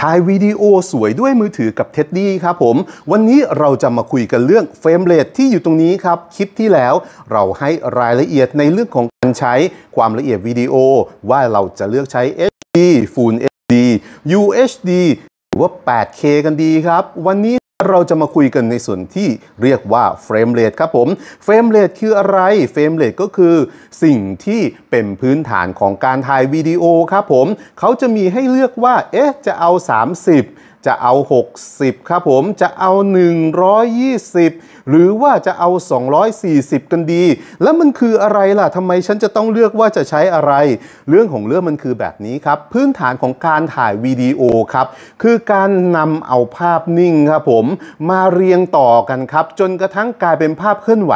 ถ่ายวิดีโอสวยด้วยมือถือกับเท็ดดี้ครับผม วันนี้เราจะมาคุยกันเรื่องเฟรมเรทที่อยู่ตรงนี้ครับ คลิปที่แล้วเราให้รายละเอียดในเรื่องของการใช้ความละเอียดวิดีโอ ว่าเราจะเลือกใช้ HD Full HD UHD หรือว่า 8K กันดีครับ วันนี้เราจะมาคุยกันในส่วนที่เรียกว่าเฟรมเรทครับผมเฟรมเรทคืออะไรเฟรมเรทก็คือสิ่งที่เป็นพื้นฐานของการถ่ายวิดีโอครับผม เขาจะมีให้เลือกว่า เอ๊ะ จะเอา 30จะเอา 60ครับผมจะเอา 120 หรือว่าจะเอา 240กันดี แล้วมันคืออะไรล่ะทำไมฉันจะต้องเลือกว่าจะใช้อะไร เรื่องของเรื่องมันคือแบบนี้ครับ พื้นฐานของการถ่ายวิดีโอครับ คือการนำเอาภาพนิ่งครับผมมาเรียงต่อกันครับ จนกระทั่งกลายเป็นภาพเคลื่อนไหว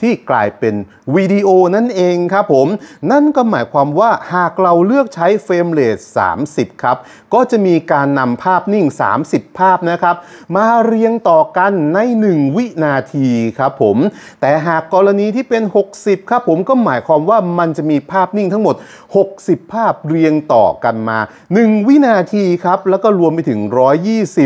ที่กลายเป็นวิดีโอนั่นเองครับผม นั่นก็หมายความว่าหากเราเลือกใช้เฟรมเรท30 ครับ ก็จะมีการนำภาพนิ่ง3 30 ภาพนะครับ มาเรียงต่อกันใน 1 วินาทีครับผม แต่หากกรณีที่เป็น 60 ครับผมก็หมายความว่ามันจะมีภาพนิ่งทั้งหมด 60 ภาพเรียงต่อกันมา 1 วินาทีครับ แล้วก็รวมไปถึง 120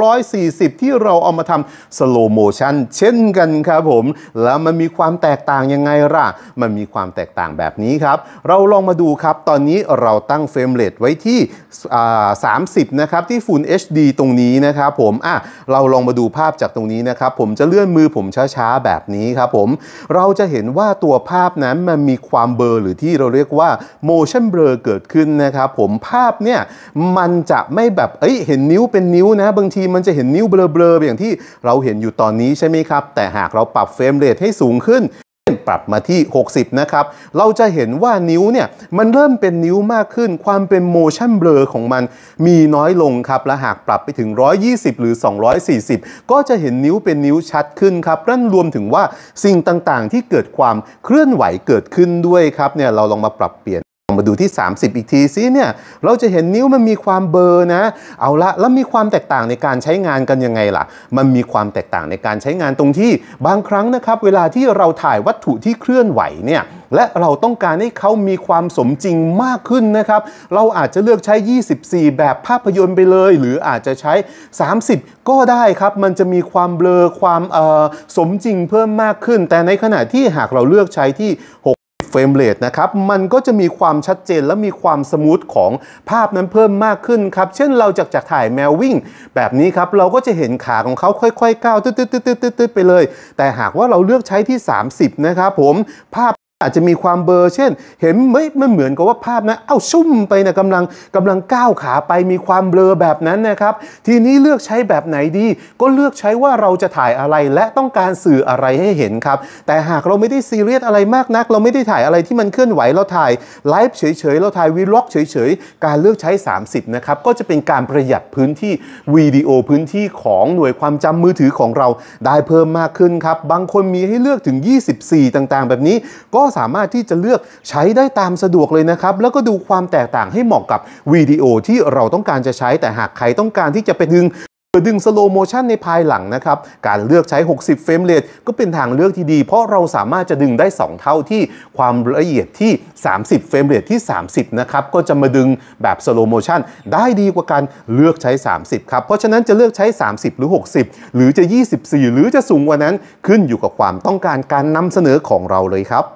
240 ที่เราเอามาทำสโลโมชันเช่นกันครับผมแล้วมันมีความแตกต่างยังไงล่ะ มันมีความแตกต่างแบบนี้ครับ เราลองมาดูครับตอนนี้เราตั้งเฟรมเรทไว้ที่30นะครับที่ฟูล HD ด d ตรงนี้นะครับผมอ่ะเราลองมาดูภาพจากตรงนี้นะ ครับผมจะเลื่อนมือผมช้าๆแบบนี้ครับผมเราจะเห็นว่าตัวภาพนั้นมันมีความเบลอหรือที่เราเรียกว่า motion blur เกิดขึ้นนะครับผมภาพเนี่ยมันจะไม่แบบเอ้ยเห็นนิ้วเป็นนิ้วนะ บางทีมันจะเห็นนิ้วเบลอๆอย่างที่เราเห็นอยู่ตอนนี้ใช่ไหมครับ แต่หากเราปรับเฟรมเรทให้สูงขึ้นปรับมาที่ 60 นะครับ เราจะเห็นว่านิ้วเนี่ยมันเริ่มเป็นนิ้วมากขึ้น ความเป็น motion blur ของมันมีน้อยลงครับ และหากปรับไปถึง 120 หรือ 240 ก็จะเห็นนิ้วเป็นนิ้วชัดขึ้นครับนั่นรวมถึงว่าสิ่งต่าง ๆ ที่เกิดความเคลื่อนไหวเกิดขึ้นด้วยครับเนี่ยเราลองมาปรับเปลี่ยนมาดูที่ 30 อีกทีซิเนี่ยเราจะเห็นนิ้วมันมีความเบอร์นะ เอาละแล้วมีความแตกต่างในการใช้งานกันยังไงล่ะ มันมีความแตกต่างในการใช้งานตรงที่บางครั้งนะครับ เวลาที่เราถ่ายวัตถุที่เคลื่อนไหวเนี่ย และเราต้องการให้เขามีความสมจริงมากขึ้นนะครับ เราอาจจะเลือกใช้ 24 แบบภาพยนตร์ไปเลย หรืออาจจะใช้ 30 ก็ได้ครับมันจะมีความเบลอความสมจริงเพิ่มมากขึ้น แต่ในขณะที่หากเราเลือกใช้ที่รมเรทนะครับ มันก็จะมีความชัดเจนและมีความสมูทของภาพนั้นเพิ่มมากขึ้นครับ เช่นเราจากจากถ่ายแมววิ่ง แบบนี้ครับ เราก็จะเห็นขาของเขาค่อยๆก้าวตืดๆๆ ๆไปเลย แต่หากว่าเราเลือกใช้ที่ 30 นะครับผม ภาพอาจจะมีความเบอร์เช่น เห็นเฮ้ยมันเหมือนกับว่าภาพนะ เอ้าชุ่มไปนะกำลังกำลังก้าวขาไปมีความเบลอแบบนั้นนะครับทีนี้เลือกใช้แบบไหนดีก็เลือกใช้ว่าเราจะถ่ายอะไรและต้องการสื่ออะไรให้เห็นครับแต่หากเราไม่ได้ซีเรียสอะไรมากนัก เราไม่ได้ถ่ายอะไรที่มันเคลื่อนไหวเราถ่ายไลฟ์เฉยๆเราถ่ายวีล็อกเฉย ๆ การเลือกใช้ 30นะครับก็จะเป็นการประหยัดพื้นที่วิดีโอพื้นที่ของหน่วยความจำมือถือของเราได้เพิ่มมากขึ้นครับ บางคนมีให้เลือกถึง 24 ต่าง ๆ แบบนี้ก็็สามารถที่จะเลือกใช้ได้ตามสะดวกเลยนะครับ แล้วก็ดูความแตกต่างให้เหมาะกับวิดีโอที่เราต้องการจะใช้ แต่หากใครต้องการที่จะไปดึงดึงสโลโมชันในภายหลังนะครับ การเลือกใช้ 60เฟรมเรทก็เป็นทางเลือกที่ดี เพราะเราสามารถจะดึงได้ 2 เท่าที่ความละเอียดที่ 30เฟรมเรทที่30นะครับ ก็จะมาดึงแบบสโลโมชันได้ดีกว่าการเลือกใช้ 30ครับ เพราะฉะนั้นจะเลือกใช้ 30 หรือ 60 หรือจะ 24 หรือจะสูงกว่านั้นขึ้นอยู่กับความต้องการการนำเสนอของเราเลยครับ